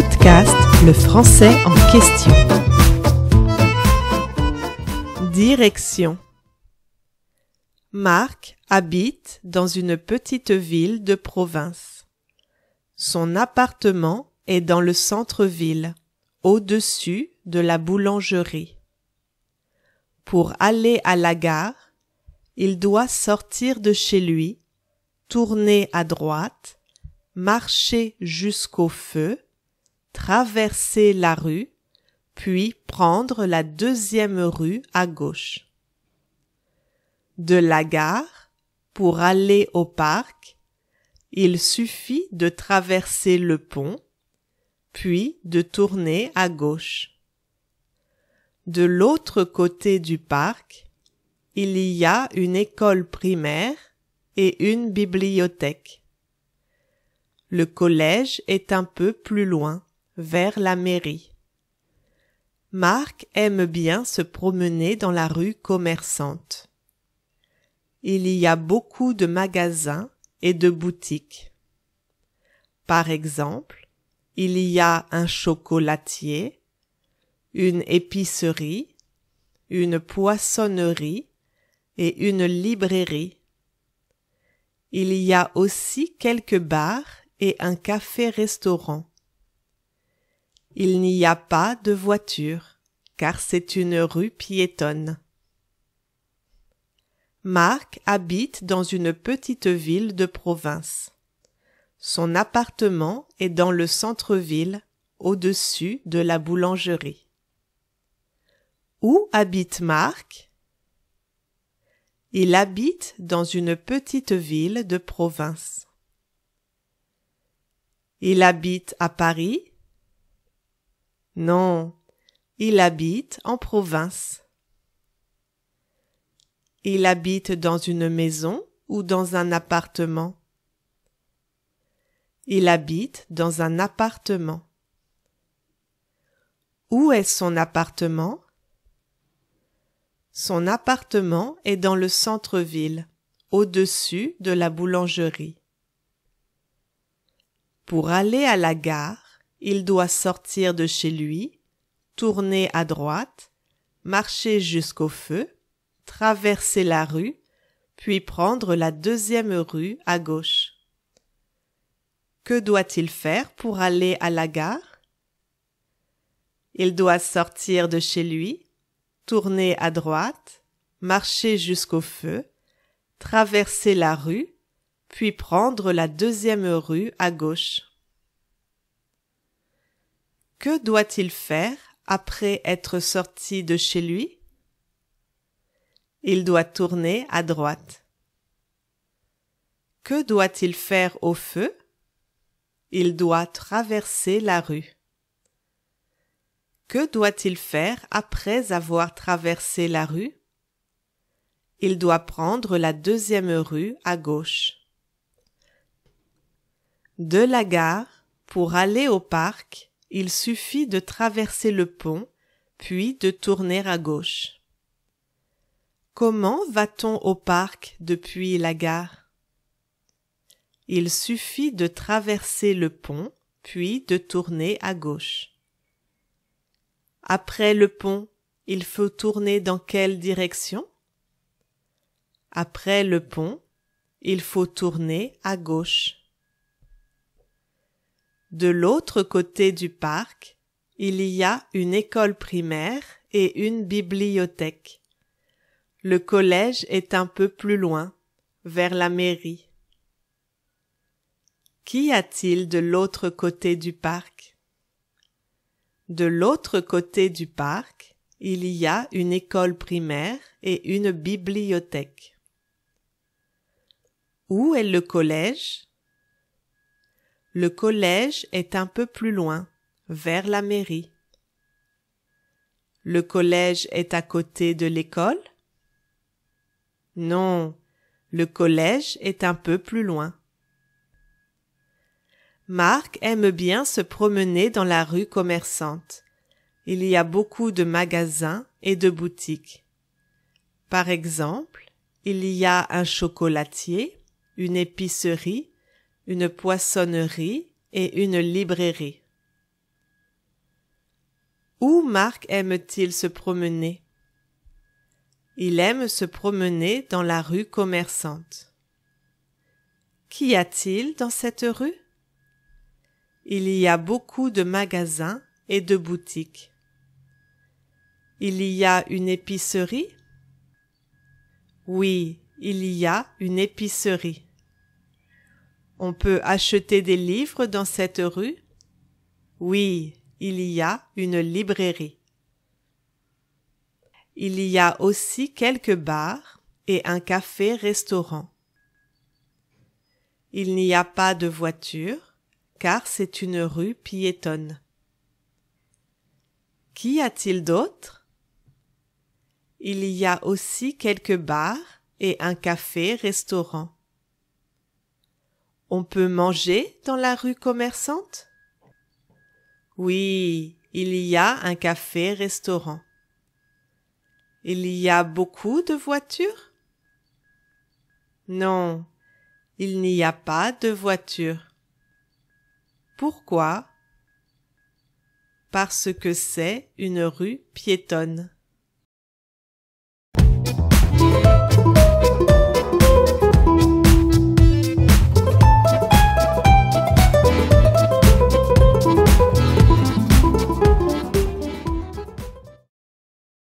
podcast Le français en question. Direction. Marc habite dans une petite ville de province. Son appartement est dans le centre-ville, au-dessus de la boulangerie. Pour aller à la gare, il doit sortir de chez lui, tourner à droite, marcher jusqu'au feu, traverser la rue, puis prendre la deuxième rue à gauche. De la gare, pour aller au parc, il suffit de traverser le pont, puis de tourner à gauche. De l'autre côté du parc, il y a une école primaire et une bibliothèque. Le collège est un peu plus loin vers la mairie. Marc aime bien se promener dans la rue commerçante. Il y a beaucoup de magasins et de boutiques. Par exemple, il y a un chocolatier, une épicerie, une poissonnerie et une librairie. Il y a aussi quelques bars et un café-restaurant. Il n'y a pas de voiture, car c'est une rue piétonne. Marc habite dans une petite ville de province. Son appartement est dans le centre-ville, au-dessus de la boulangerie. Où habite Marc Il habite dans une petite ville de province. Il habite à Paris, non, il habite en province. Il habite dans une maison ou dans un appartement. Il habite dans un appartement. Où est son appartement? Son appartement est dans le centre-ville, au-dessus de la boulangerie. Pour aller à la gare, il doit sortir de chez lui, tourner à droite, marcher jusqu'au feu, traverser la rue, puis prendre la deuxième rue à gauche. Que doit-il faire pour aller à la gare Il doit sortir de chez lui, tourner à droite, marcher jusqu'au feu, traverser la rue, puis prendre la deuxième rue à gauche. Que doit-il faire après être sorti de chez lui Il doit tourner à droite. Que doit-il faire au feu Il doit traverser la rue. Que doit-il faire après avoir traversé la rue Il doit prendre la deuxième rue à gauche. De la gare, pour aller au parc, il suffit de traverser le pont, puis de tourner à gauche. Comment va-t-on au parc depuis la gare Il suffit de traverser le pont, puis de tourner à gauche. Après le pont, il faut tourner dans quelle direction Après le pont, il faut tourner à gauche. De l'autre côté du parc, il y a une école primaire et une bibliothèque. Le collège est un peu plus loin, vers la mairie. Qu'y a-t-il de l'autre côté du parc De l'autre côté du parc, il y a une école primaire et une bibliothèque. Où est le collège le collège est un peu plus loin, vers la mairie. Le collège est à côté de l'école? Non, le collège est un peu plus loin. Marc aime bien se promener dans la rue commerçante. Il y a beaucoup de magasins et de boutiques. Par exemple, il y a un chocolatier, une épicerie, une poissonnerie et une librairie. Où Marc aime-t-il se promener Il aime se promener dans la rue commerçante. Qu'y a-t-il dans cette rue Il y a beaucoup de magasins et de boutiques. Il y a une épicerie Oui, il y a une épicerie. On peut acheter des livres dans cette rue? Oui, il y a une librairie. Il y a aussi quelques bars et un café-restaurant. Il n'y a pas de voiture car c'est une rue piétonne. Qu'y a-t-il d'autre? Il y a aussi quelques bars et un café-restaurant. On peut manger dans la rue commerçante Oui, il y a un café-restaurant. Il y a beaucoup de voitures Non, il n'y a pas de voitures. Pourquoi Parce que c'est une rue piétonne.